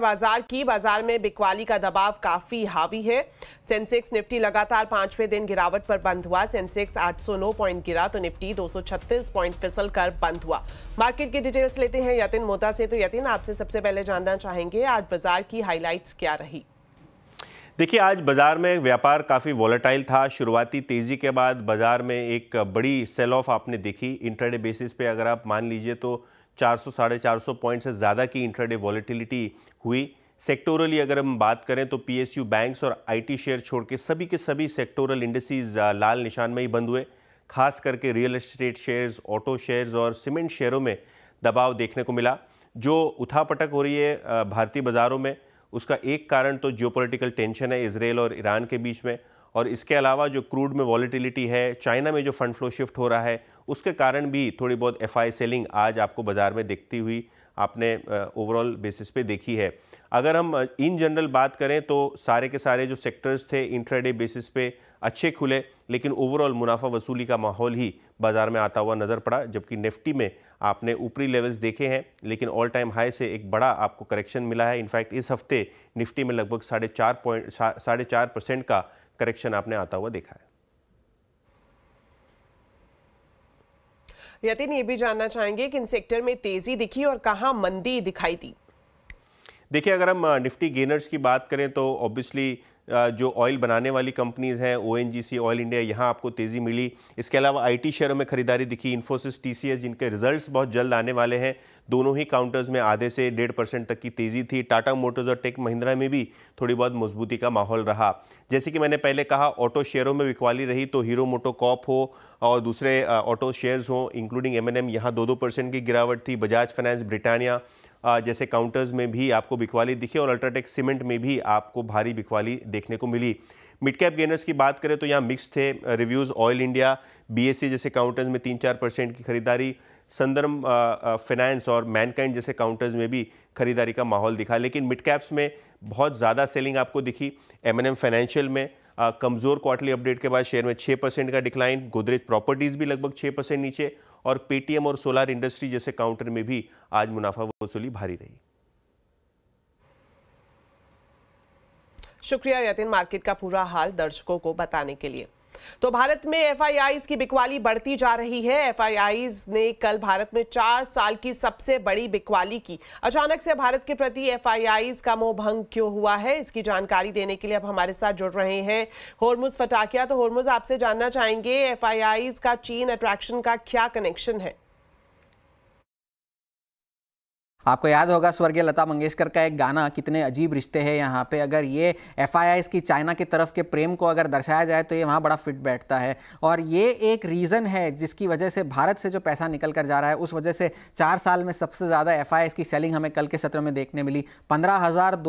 बाजार की बाजार में बिकवाली का दबाव काफी हावी है सेंसेक्स निफ्टी लगातार पांचवें दिन गिरावट पर बंद हुआ सेंसेक्स 809 पॉइंट गिरा तो निफ्टी 236 पॉइंट फिसल कर बंद हुआ मार्केट की डिटेल्स लेते हैं यतिन मोता से तो यतिन आपसे सबसे पहले जानना चाहेंगे आज बाजार की हाइलाइट्स क्या रही देखिए आज बाज़ार में व्यापार काफ़ी वॉलेटाइल था शुरुआती तेज़ी के बाद बाज़ार में एक बड़ी सेल ऑफ आपने देखी इंटरडे बेसिस पे अगर आप मान लीजिए तो चार सौ साढ़े चार सौ पॉइंट से ज़्यादा की इंट्राडे वॉलीटिलिटी हुई सेक्टोरली अगर हम बात करें तो पीएसयू बैंक्स और आईटी शेयर छोड़ के सभी के सभी सेक्टोरल इंडस्ट्रीज लाल निशान में ही बंद हुए खास करके real estate shares auto shares और सीमेंट शेयरों में दबाव देखने को मिला जो उठापटक हो रही है भारतीय बाज़ारों में उसका एक कारण तो जियोपोलिटिकल टेंशन है इसराइल और ईरान के बीच में और इसके अलावा जो क्रूड में वॉलीटिलिटी है चाइना में जो फंड फ्लो शिफ्ट हो रहा है उसके कारण भी थोड़ी बहुत एफ सेलिंग आज आपको बाज़ार में देखती हुई आपने ओवरऑल बेसिस पे देखी है अगर हम इन जनरल बात करें तो सारे के सारे जो सेक्टर्स थे इंट्राडे बेसिस पे अच्छे खुले लेकिन ओवरऑल मुनाफा वसूली का माहौल ही बाज़ार में आता हुआ नज़र पड़ा जबकि निफ्टी में आपने ऊपरी लेवल्स देखे हैं लेकिन ऑल टाइम हाई से एक बड़ा आपको करेक्शन मिला है इनफैक्ट इस हफ्ते निफ्टी में लगभग साढ़े चार पॉइंट साढ़े चार परसेंट का करेक्शन आपने आता हुआ देखा है यतिन ये भी जानना चाहेंगे कि इन सेक्टर में तेजी दिखी और कहाँ मंदी दिखाई दी देखिए अगर हम निफ्टी गेनर्स की बात करें तो ऑब्वियसली जो ऑयल बनाने वाली कंपनीज़ हैं ओ ऑयल इंडिया यहाँ आपको तेज़ी मिली इसके अलावा आईटी शेयरों में खरीदारी दिखी इन्फोसिस टीसीएस जिनके रिजल्ट्स बहुत जल्द आने वाले हैं दोनों ही काउंटर्स में आधे से डेढ़ परसेंट तक की तेज़ी थी टाटा मोटर्स और टेक महिंद्रा में भी थोड़ी बहुत मजबूती का माहौल रहा जैसे कि मैंने पहले कहा ऑटो शेयरों में बिकवाली रही तो हीरो मोटो कॉप हो और दूसरे ऑटो शेयर्स हों इंक्लूडिंग एम एन एम यहाँ दो दो परसेंट की गिरावट थी बजाज फाइनेंस ब्रिटानिया जैसे काउंटर्स में भी आपको बिकवाली दिखी और अल्ट्राटेक सीमेंट में भी आपको भारी बिकवाली देखने को मिली मिड कैप गेनर्स की बात करें तो यहाँ मिक्स थे रिव्यूज़ ऑयल इंडिया बीएससी जैसे काउंटर्स में तीन चार परसेंट की खरीदारी संदर्म फाइनेंस और मैनकाइंड जैसे काउंटर्स में भी खरीदारी का माहौल दिखा लेकिन मिड कैप्स में बहुत ज़्यादा सेलिंग आपको दिखी एम फाइनेंशियल में कमज़ोर क्वार्टरली अपडेट के बाद शेयर में छः परसेंट का डिक्लाइन गोदरेज प्रॉपर्टीज़ भी लगभग छः परसेंट नीचे और पेटीएम और सोलार इंडस्ट्री जैसे काउंटर में भी आज मुनाफा वसूली भारी रही शुक्रिया यतिन मार्केट का पूरा हाल दर्शकों को बताने के लिए तो भारत में एफ की बिकवाली बढ़ती जा रही है एफ ने कल भारत में चार साल की सबसे बड़ी बिकवाली की अचानक से भारत के प्रति एफ का मोह भंग क्यों हुआ है इसकी जानकारी देने के लिए अब हमारे साथ जुड़ रहे हैं होरमुज फटाकिया तो होरमुज आपसे जानना चाहेंगे एफ का चीन अट्रैक्शन का क्या कनेक्शन है आपको याद होगा स्वर्गीय लता मंगेशकर का एक गाना कितने अजीब रिश्ते हैं यहाँ पे अगर ये एफ की चाइना की तरफ के प्रेम को अगर दर्शाया जाए तो ये वहाँ बड़ा फिट बैठता है और ये एक रीज़न है जिसकी वजह से भारत से जो पैसा निकल कर जा रहा है उस वजह से चार साल में सबसे ज़्यादा एफ की सेलिंग हमें कल के सत्र में देखने मिली पंद्रह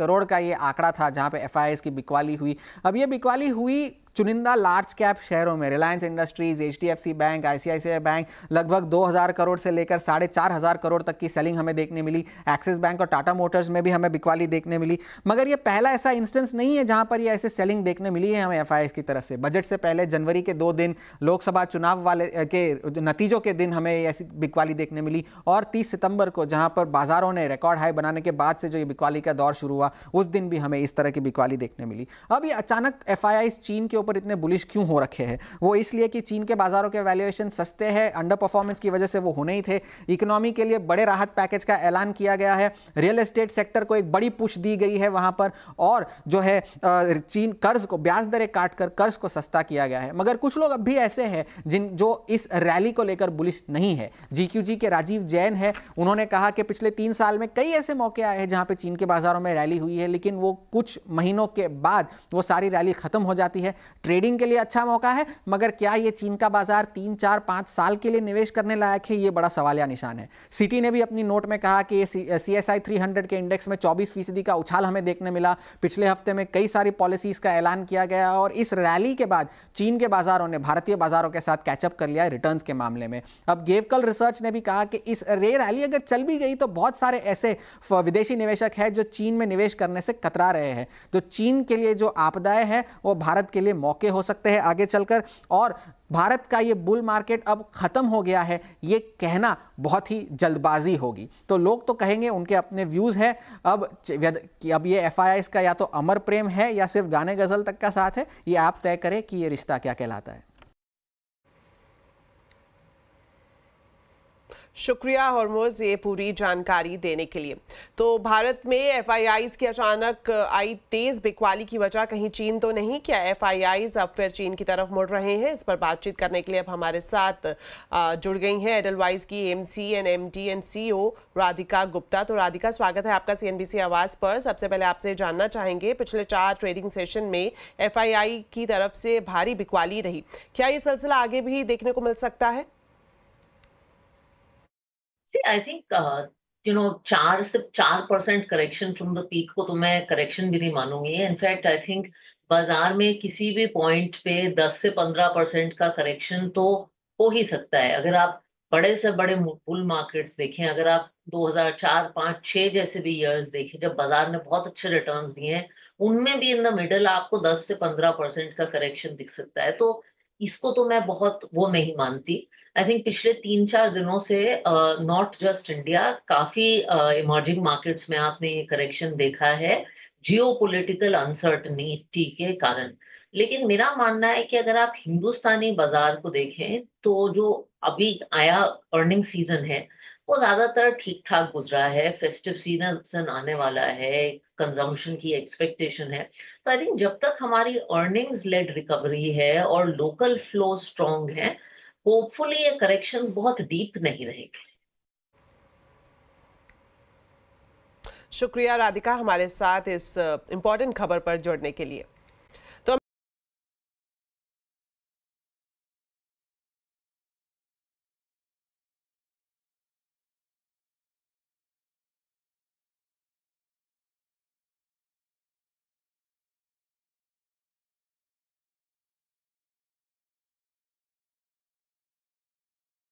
करोड़ का ये आंकड़ा था जहाँ पर एफ की बिकवाली हुई अब ये बिकवाली हुई चुनिंदा लार्ज कैप शेयरों में Reliance Industries H bank ICICI bank लगभग 2000 करोड़ से लेकर साढ़े चार हज़ार करोड़ तक की सेलिंग हमें देखने मिली एक्सिस बैंक और टाटा मोटर्स में भी हमें बिकवाली देखने मिली मगर ये पहला ऐसा इंस्टेंस नहीं है जहां पर ये ऐसे सेलिंग देखने मिली है हमें एफ की तरफ से बजट से पहले जनवरी के दो दिन लोकसभा चुनाव वाले के नतीजों के दिन हमें ऐसी बिकवाली देखने मिली और तीस सितंबर को जहाँ पर बाजारों ने रिकॉर्ड हाई बनाने के बाद से जो ये बिकवाली का दौर शुरू हुआ उस दिन भी हमें इस तरह की बिकवाली देखने मिली अब ये अचानक एफ चीन के ऊपर इतने बुलिश क्यों हो रखे हैं वो इसलिए कि चीन के बाजारों के वैल्यूएशन सस्ते हैं अंडर परफॉर्मेंस की वजह से वो होने ही थे इकोनॉमी के लिए बड़े राहत पैकेज का ऐलान किया गया है रियल एस्टेट सेक्टर को एक बड़ी पुश दी गई है वहाँ पर और जो है चीन कर्ज को ब्याज दरें काट कर कर्ज को सस्ता किया गया है मगर कुछ लोग अब भी ऐसे हैं जिन जो इस रैली को लेकर बुलिश नहीं है जीक्यूजी के राजीव जैन है उन्होंने कहा कि पिछले तीन साल में कई ऐसे मौके आए हैं जहां पे चीन के बाजारों में रैली हुई है लेकिन वो कुछ महीनों के बाद वो सारी रैली खत्म हो जाती है ट्रेडिंग के लिए अच्छा मौका है मगर क्या ये चीन का बाजार तीन चार पाँच साल के लिए निवेश करने लायक है ये बड़ा या निशान है सिटी ने भी अपनी नोट में कहा कि C S I three hundred के इंडेक्स में चौबीस फीसदी का उछाल हमें देखने मिला पिछले हफ्ते में कई सारी पॉलिसीज का ऐलान किया गया और इस रैली के बाद चीन के बाजारों ने भारतीय बाजारों के साथ कैचअप कर लिया रिटर्न के मामले में अब गेवकल रिसर्च ने भी कहा कि इस रे रैली अगर चल भी गई तो बहुत सारे ऐसे विदेशी निवेशक हैं जो चीन में निवेश करने से कतरा रहे हैं तो चीन के लिए जो आपदाएं हैं वो भारत के लिए मौके हो सकते हैं आगे चलकर और भारत का ये बुल मार्केट अब ख़त्म हो गया है ये कहना बहुत ही जल्दबाजी होगी तो लोग तो कहेंगे उनके अपने व्यूज़ हैं अब कि अब ये एफ का या तो अमर प्रेम है या सिर्फ गाने गज़ल तक का साथ है ये आप तय करें कि ये रिश्ता क्या कहलाता है शुक्रिया हॉर्मोज ये पूरी जानकारी देने के लिए तो भारत में एफ की अचानक आई तेज बिकवाली की वजह कहीं चीन तो नहीं क्या एफ अब फिर चीन की तरफ मुड़ रहे हैं इस पर बातचीत करने के लिए अब हमारे साथ जुड़ गई हैं एडलवाइज की M C and M D and C O Radhika Gupta तो राधिका स्वागत है आपका सी आवाज़ पर सबसे पहले आपसे जानना चाहेंगे पिछले चार ट्रेडिंग सेशन में एफ की तरफ से भारी बिकवाली रही क्या ये सिलसिला आगे भी देखने को मिल सकता है See, I think uh, you know चार से चार percent correction from the peak को तो मैं करेक्शन भी नहीं मानूंगी इनफैक्ट आई थिंक बाजार में किसी भी पॉइंट पे दस से पंद्रह परसेंट का करेक्शन तो हो ही सकता है अगर आप बड़े से बड़े बुल मार्केट्स देखें अगर आप 2004, 5, 6 जैसे भी ईयर्स देखें जब बाजार ने बहुत अच्छे रिटर्न्स दिए हैं उनमें भी इन द मिडल आपको 10 से 15 परसेंट का करेक्शन दिख सकता है तो इसको तो मैं बहुत वो नहीं मानती आई थिंक पिछले तीन चार दिनों से नॉट जस्ट इंडिया काफी इमर्जिंग uh, मार्केट्स में आपने ये करेक्शन देखा है जियो पोलिटिकल अनसर्टनिटी के कारण लेकिन मेरा मानना है कि अगर आप हिंदुस्तानी बाजार को देखें तो जो अभी आया अर्निंग सीजन है वो ज्यादातर ठीक ठाक गुजरा है फेस्टिव सीजन आने वाला है कंजम्पशन की एक्सपेक्टेशन है तो आई थिंक जब तक हमारी अर्निंग्स लेड रिकवरी है और लोकल फ्लो स्ट्रॉन्ग है होपफुली ये करेक्शन बहुत डीप नहीं रहेगी शुक्रिया राधिका हमारे साथ इस इम्पॉर्टेंट uh, खबर पर जुड़ने के लिए